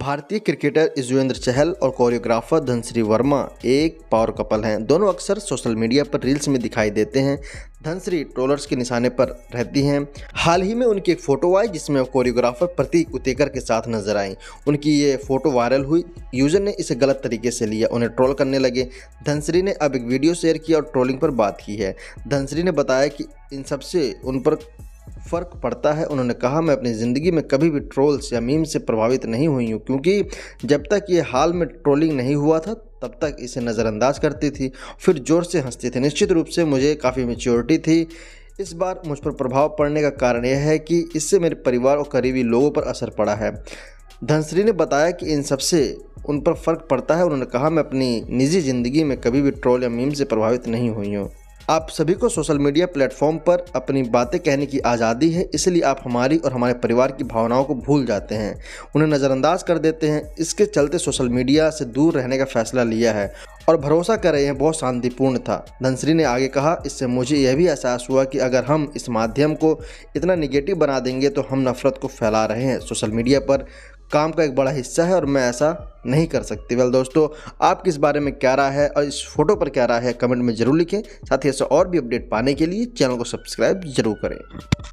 भारतीय क्रिकेटर युजवेंद्र चहल और कोरियोग्राफर धनश्री वर्मा एक पावर कपल हैं दोनों अक्सर सोशल मीडिया पर रील्स में दिखाई देते हैं धनश्री ट्रोलर्स के निशाने पर रहती हैं हाल ही में उनकी एक फ़ोटो आई जिसमें वो कोरियोग्राफर प्रतीक उतेकर के साथ नजर आई उनकी ये फ़ोटो वायरल हुई यूज़र ने इसे गलत तरीके से लिया उन्हें ट्रोल करने लगे धनश्री ने अब एक वीडियो शेयर किया और ट्रोलिंग पर बात की है धनश्री ने बताया कि इन सबसे उन पर फ़र्क पड़ता है उन्होंने कहा मैं अपनी ज़िंदगी में कभी भी ट्रोल्स या मीम से प्रभावित नहीं हुई हूँ क्योंकि जब तक ये हाल में ट्रोलिंग नहीं हुआ था तब तक इसे नज़रअंदाज करती थी फिर ज़ोर से हंसती थी निश्चित रूप से मुझे काफ़ी मेच्योरिटी थी इस बार मुझ पर प्रभाव पड़ने का कारण यह है कि इससे मेरे परिवार और करीबी लोगों पर असर पड़ा है धनश्री ने बताया कि इन सबसे उन पर फ़र्क पड़ता है उन्होंने कहा मैं अपनी निजी ज़िंदगी में कभी भी ट्रोल या मीम से प्रभावित नहीं हुई हूँ आप सभी को सोशल मीडिया प्लेटफॉर्म पर अपनी बातें कहने की आज़ादी है इसलिए आप हमारी और हमारे परिवार की भावनाओं को भूल जाते हैं उन्हें नज़रअंदाज कर देते हैं इसके चलते सोशल मीडिया से दूर रहने का फैसला लिया है और भरोसा कर रहे हैं बहुत शांतिपूर्ण था धनश्री ने आगे कहा इससे मुझे यह भी एहसास हुआ कि अगर हम इस माध्यम को इतना निगेटिव बना देंगे तो हम नफरत को फैला रहे हैं सोशल मीडिया पर काम का एक बड़ा हिस्सा है और मैं ऐसा नहीं कर सकती वेल दोस्तों आप इस बारे में क्या रहा है और इस फोटो पर क्या रहा है कमेंट में जरूर लिखें साथ ही ऐसा और भी अपडेट पाने के लिए चैनल को सब्सक्राइब जरूर करें